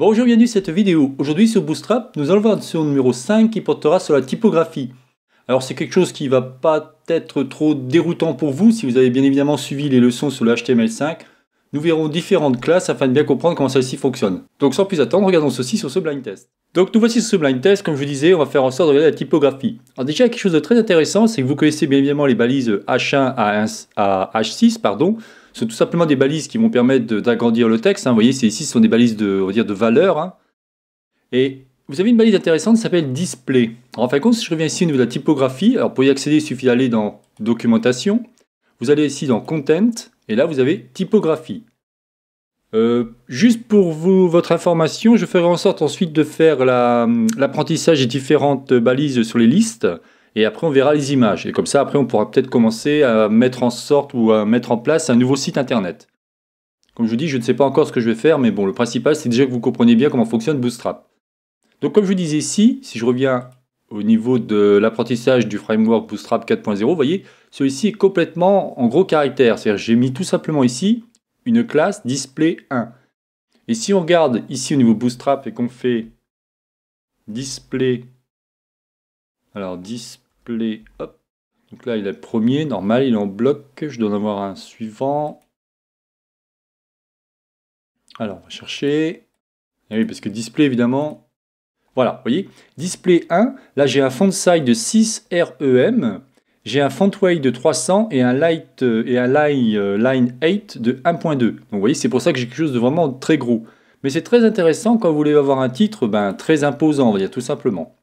Bonjour, bienvenue dans cette vidéo. Aujourd'hui sur Bootstrap, nous allons voir la leçon numéro 5 qui portera sur la typographie. Alors c'est quelque chose qui ne va pas être trop déroutant pour vous si vous avez bien évidemment suivi les leçons sur le HTML5. Nous verrons différentes classes afin de bien comprendre comment celle-ci fonctionne. Donc sans plus attendre, regardons ceci sur ce blind test. Donc nous voici sur ce blind test, comme je vous disais, on va faire en sorte de regarder la typographie. Alors déjà quelque chose de très intéressant, c'est que vous connaissez bien évidemment les balises H1 à, 1, à H6, pardon, ce sont tout simplement des balises qui vont permettre d'agrandir le texte. Hein. Vous voyez, ici, ce sont des balises de, on dire, de valeur. Hein. Et vous avez une balise intéressante qui s'appelle Display. en fin de compte, si je reviens ici au niveau de la typographie, alors pour y accéder, il suffit d'aller dans Documentation. Vous allez ici dans Content, et là, vous avez Typographie. Euh, juste pour vous, votre information, je ferai en sorte ensuite de faire hum, l'apprentissage des différentes balises sur les listes et après on verra les images. Et comme ça, après, on pourra peut-être commencer à mettre en sorte ou à mettre en place un nouveau site internet. Comme je vous dis, je ne sais pas encore ce que je vais faire, mais bon, le principal, c'est déjà que vous compreniez bien comment fonctionne Bootstrap. Donc comme je vous disais ici, si je reviens au niveau de l'apprentissage du framework Bootstrap 4.0, vous voyez, celui-ci est complètement en gros caractère. C'est-à-dire j'ai mis tout simplement ici une classe display 1. Et si on regarde ici au niveau Bootstrap et qu'on fait display 1, alors display, hop. Donc là, il est premier, normal, il est en bloc. Je dois en avoir un suivant. Alors, on va chercher. Et ah oui, parce que display, évidemment. Voilà, vous voyez, display 1, là j'ai un font size de 6 REM, j'ai un font weight de 300 et un, light, euh, et un line, euh, line 8 de 1.2. Donc vous voyez, c'est pour ça que j'ai quelque chose de vraiment très gros. Mais c'est très intéressant quand vous voulez avoir un titre ben, très imposant, on va dire tout simplement.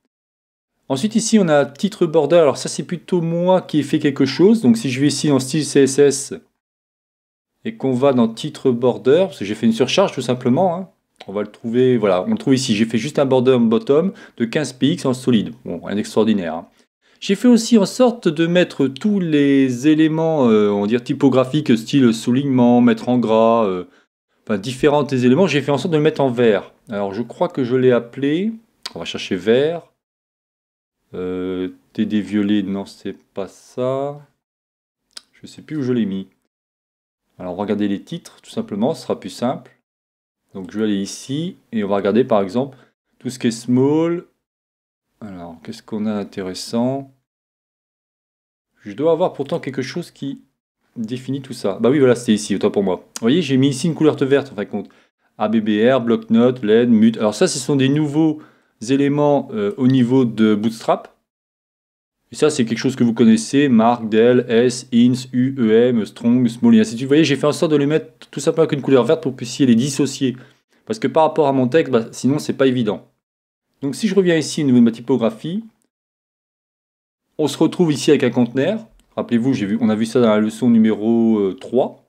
Ensuite ici on a titre border, alors ça c'est plutôt moi qui ai fait quelque chose, donc si je vais ici en style CSS et qu'on va dans titre border, parce que j'ai fait une surcharge tout simplement, hein, on va le trouver, voilà, on le trouve ici, j'ai fait juste un border bottom de 15 px en solide, bon rien d'extraordinaire. Hein. J'ai fait aussi en sorte de mettre tous les éléments, euh, on va dire typographiques, style soulignement, mettre en gras, euh, différents éléments, j'ai fait en sorte de le mettre en vert. Alors je crois que je l'ai appelé, on va chercher vert, euh, TD violet, non, c'est pas ça. Je sais plus où je l'ai mis. Alors, regardez les titres, tout simplement, ce sera plus simple. Donc, je vais aller ici et on va regarder par exemple tout ce qui est small. Alors, qu'est-ce qu'on a d'intéressant Je dois avoir pourtant quelque chose qui définit tout ça. Bah oui, voilà, c'était ici, autant pour moi. Vous voyez, j'ai mis ici une couleur verte en fin compte. ABBR, bloc-notes, LED, mute. Alors, ça, ce sont des nouveaux éléments euh, au niveau de Bootstrap. Et ça, c'est quelque chose que vous connaissez, mark, Dell, s, ins, u, em, strong, small, et ainsi de suite. Vous voyez, j'ai fait en sorte de les mettre tout simplement avec une couleur verte pour que vous puissiez les dissocier. Parce que par rapport à mon texte, bah, sinon, c'est pas évident. Donc si je reviens ici au niveau de ma typographie, on se retrouve ici avec un conteneur. Rappelez-vous, on a vu ça dans la leçon numéro 3, euh,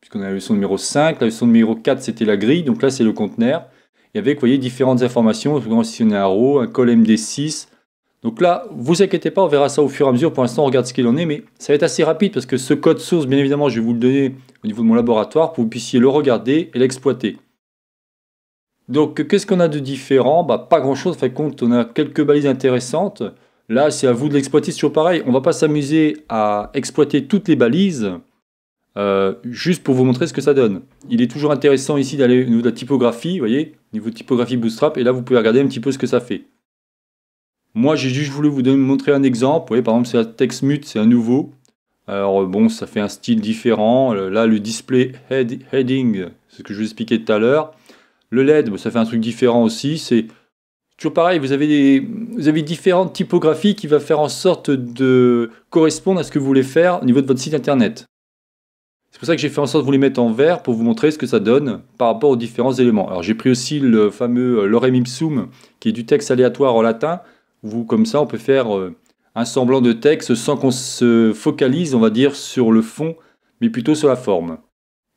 puisqu'on a la leçon numéro 5. La leçon numéro 4, c'était la grille, donc là, c'est le conteneur il y avait, vous voyez, différentes informations, si on est un RAW, un col MD6. Donc là, vous inquiétez pas, on verra ça au fur et à mesure. Pour l'instant, on regarde ce qu'il en est, mais ça va être assez rapide parce que ce code source, bien évidemment, je vais vous le donner au niveau de mon laboratoire pour que vous puissiez le regarder et l'exploiter. Donc, qu'est-ce qu'on a de différent bah, Pas grand-chose, fait compte, on a quelques balises intéressantes. Là, c'est à vous de l'exploiter, c'est toujours pareil. On ne va pas s'amuser à exploiter toutes les balises. Euh, juste pour vous montrer ce que ça donne. Il est toujours intéressant ici d'aller au niveau de la typographie, vous voyez, niveau typographie Bootstrap, et là vous pouvez regarder un petit peu ce que ça fait. Moi j'ai juste voulu vous montrer un exemple, vous voyez, par exemple c'est un texte mute, c'est un nouveau. Alors bon, ça fait un style différent, là le display heading, c'est ce que je vous expliquais tout à l'heure. Le LED, ça fait un truc différent aussi, c'est toujours pareil, vous avez, vous avez différentes typographies qui vont faire en sorte de correspondre à ce que vous voulez faire au niveau de votre site internet. C'est pour ça que j'ai fait en sorte de vous les mettre en vert pour vous montrer ce que ça donne par rapport aux différents éléments. Alors j'ai pris aussi le fameux euh, lorem ipsum qui est du texte aléatoire en latin. Vous, comme ça, on peut faire euh, un semblant de texte sans qu'on se focalise, on va dire, sur le fond, mais plutôt sur la forme.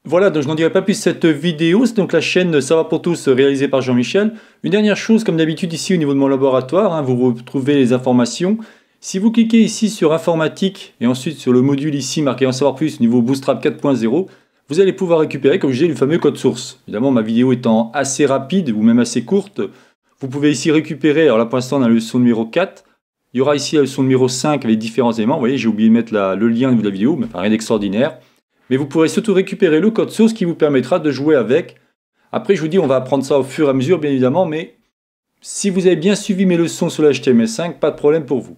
Voilà, donc je n'en dirai pas plus cette vidéo, c'est donc la chaîne Ça va pour tous réalisée par Jean-Michel. Une dernière chose, comme d'habitude ici au niveau de mon laboratoire, hein, vous retrouvez les informations si vous cliquez ici sur informatique et ensuite sur le module ici marqué en savoir plus niveau Bootstrap 4.0, vous allez pouvoir récupérer, comme je disais, le fameux code source. Évidemment, ma vidéo étant assez rapide ou même assez courte, vous pouvez ici récupérer, alors là pour l'instant on a la leçon numéro 4, il y aura ici la leçon numéro 5 avec différents éléments, vous voyez j'ai oublié de mettre le lien de la vidéo, mais rien d'extraordinaire. Mais vous pourrez surtout récupérer le code source qui vous permettra de jouer avec. Après je vous dis, on va apprendre ça au fur et à mesure bien évidemment, mais si vous avez bien suivi mes leçons sur le HTML5, pas de problème pour vous.